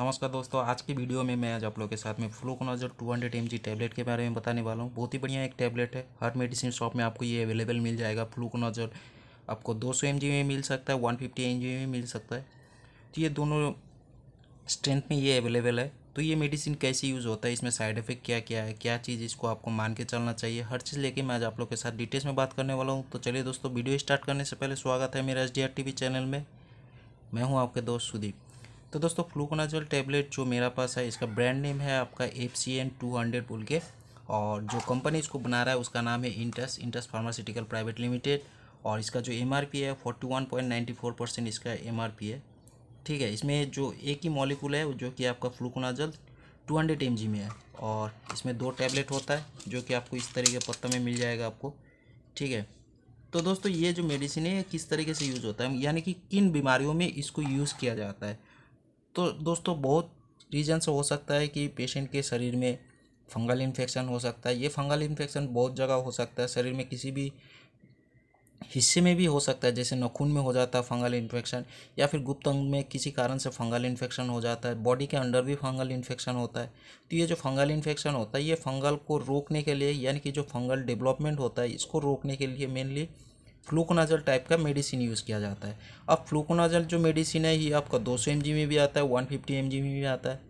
नमस्कार दोस्तों आज की वीडियो में मैं आज आप लोगों के साथ में fluconazole two hundred M G tablet के बारे में बताने वाला हूँ बहुत ही बढ़िया एक टैबलेट है हर मेडिसिन शॉप में आपको ये अवेलेबल मिल जाएगा फ्लूकोनाजर आपको दो सौ एम जी में मिल सकता है वन फिफ्टी एम जी में मिल सकता है तो ये दोनों स्ट्रेंथ में ये अवेलेबल है तो ये मेडिसिन कैसे यूज़ होता है इसमें साइड इफेक्ट क्या क्या है क्या चीज़ इसको आपको मान के चलना चाहिए हर चीज़ लेके मैं आज आप लोग के साथ डिटेल्स में बात करने वाला हूँ तो चलिए दोस्तों वीडियो स्टार्ट करने से पहले स्वागत है मेरा S D R T V channel में मैं हूँ आपके दोस्त सुदीप तो दोस्तों फ्लूकोनाजोल टैबलेट जो मेरा पास है इसका ब्रांड नेम है आपका F C N two hundred बोल के और जो कंपनी इसको बना रहा है उसका नाम है Intas Intas pharmaceutical private limited और इसका जो एम आर पी है forty one point ninety four percent इसका एम आर पी है ठीक है इसमें जो एक ही मॉलिकूल है जो कि आपका fluconazole two hundred M G में है और इसमें दो टैबलेट होता है जो कि आपको इस तरीके पत्ता में मिल जाएगा आपको ठीक है तो दोस्तों ये जो मेडिसिन है किस तरीके से यूज़ होता है यानी कि किन बीमारियों में इसको यूज़ किया जाता है तो दोस्तों बहुत रीजन से हो सकता है कि पेशेंट के शरीर में फंगल इन्फेक्शन हो सकता है ये फंगल इन्फेक्शन बहुत जगह हो सकता है शरीर में किसी भी हिस्से में भी हो सकता है जैसे नखून में हो जाता है फंगल इन्फेक्शन या फिर गुप्त अंग में किसी कारण से फंगल इन्फेक्शन हो जाता है बॉडी के अंडर भी फंगल इन्फेक्शन होता है तो ये जो फंगल इन्फेक्शन होता है ये फंगल को रोकने के लिए यानी कि जो फंगल डेवलपमेंट होता है इसको रोकने के लिए मेनली फ्लूकोनाजल टाइप का मेडिसिन यूज़ किया जाता है अब फ्लूकोनाजल जो मेडिसिन है ये आपका दो सौ में भी आता है वन फिफ्टी में भी आता है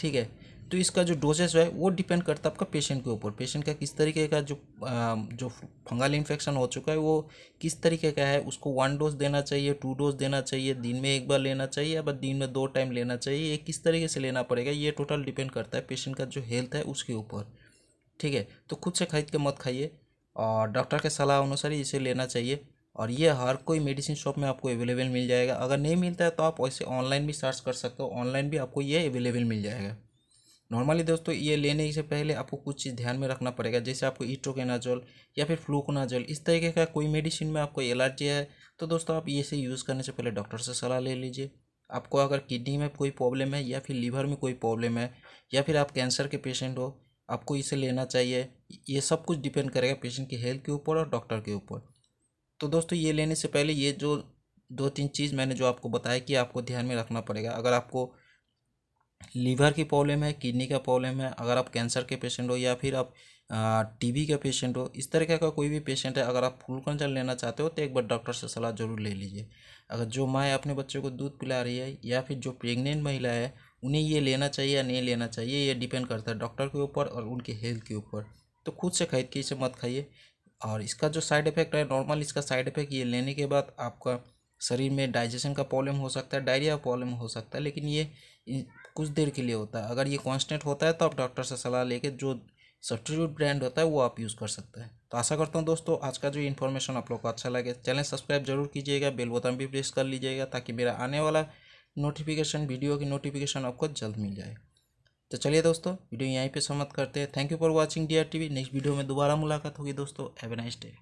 ठीक है तो इसका जो डोजेस है वो डिपेंड करता है आपका पेशेंट के ऊपर पेशेंट का किस तरीके का जो आ, जो फंगल इन्फेक्शन हो चुका है वो किस तरीके का है उसको वन डोज देना चाहिए टू डोज देना चाहिए दिन में एक बार लेना चाहिए या दिन में दो टाइम लेना चाहिए ये किस तरीके से लेना पड़ेगा ये टोटल डिपेंड करता है पेशेंट का जो हेल्थ है उसके ऊपर ठीक है तो खुद से खरीद के मत खाइए और डॉक्टर के सलाह अनुसार ही इसे लेना चाहिए और ये हर कोई मेडिसिन शॉप में आपको अवेलेबल मिल जाएगा अगर नहीं मिलता है तो आप वैसे ऑनलाइन भी सर्च कर सकते हो ऑनलाइन भी आपको ये अवेलेबल मिल जाएगा नॉर्मली दोस्तों ये लेने से पहले आपको कुछ चीज़ ध्यान में रखना पड़ेगा जैसे आपको ईटोकेनाजोल या फिर फ्लूकोनाजोल इस तरीके का कोई मेडिसिन में आपको एलर्जी है तो दोस्तों आप ये से यूज़ करने से पहले डॉक्टर से सलाह ले लीजिए आपको अगर किडनी में कोई प्रॉब्लम है या फिर लीवर में कोई प्रॉब्लम है या फिर आप कैंसर के पेशेंट हो आपको इसे लेना चाहिए ये सब कुछ डिपेंड करेगा पेशेंट की हेल्थ के ऊपर और डॉक्टर के ऊपर तो दोस्तों ये लेने से पहले ये जो दो तीन चीज़ मैंने जो आपको बताया कि आपको ध्यान में रखना पड़ेगा अगर आपको लीवर की प्रॉब्लम है किडनी का प्रॉब्लम है अगर आप कैंसर के पेशेंट हो या फिर आप टीबी का पेशेंट हो इस तरह का कोई भी पेशेंट है अगर आप फुल कंसल लेना चाहते हो तो एक बार डॉक्टर से सलाह ज़रूर ले लीजिए अगर जो माँ अपने बच्चे को दूध पिला रही है या फिर जो प्रेग्नेंट महिला है उन्हें ये लेना चाहिए या नहीं लेना चाहिए ये डिपेंड करता है डॉक्टर के ऊपर और उनके हेल्थ के ऊपर तो खुद से खरीद के इसे मत खाइए और इसका जो साइड इफ़ेक्ट है नॉर्मल इसका साइड इफ़ेक्ट ये लेने के बाद आपका शरीर में डाइजेशन का प्रॉब्लम हो सकता है डायरिया प्रॉब्लम हो सकता है लेकिन ये कुछ देर के लिए होता है अगर ये कॉन्स्टेंट होता है तो आप डॉक्टर से सलाह लेके जो सब्सटीट्यूट ब्रांड होता है वो आप यूज़ कर सकते हैं तो आशा करता हूँ दोस्तों आज का जो इन्फॉर्मेशन आप लोग को अच्छा लगे चैनल सब्सक्राइब जरूर कीजिएगा बेल बटन भी प्रेस कर लीजिएगा ताकि मेरा आने वाला नोटिफिकेशन वीडियो की नोटिफिकेशन आपको जल्द मिल जाए तो चलिए दोस्तों वीडियो यहीं पे समाप्त करते हैं thank you for watching dear TV next video में दोबारा मुलाकात होगी दोस्तों हैव ए नाइस डे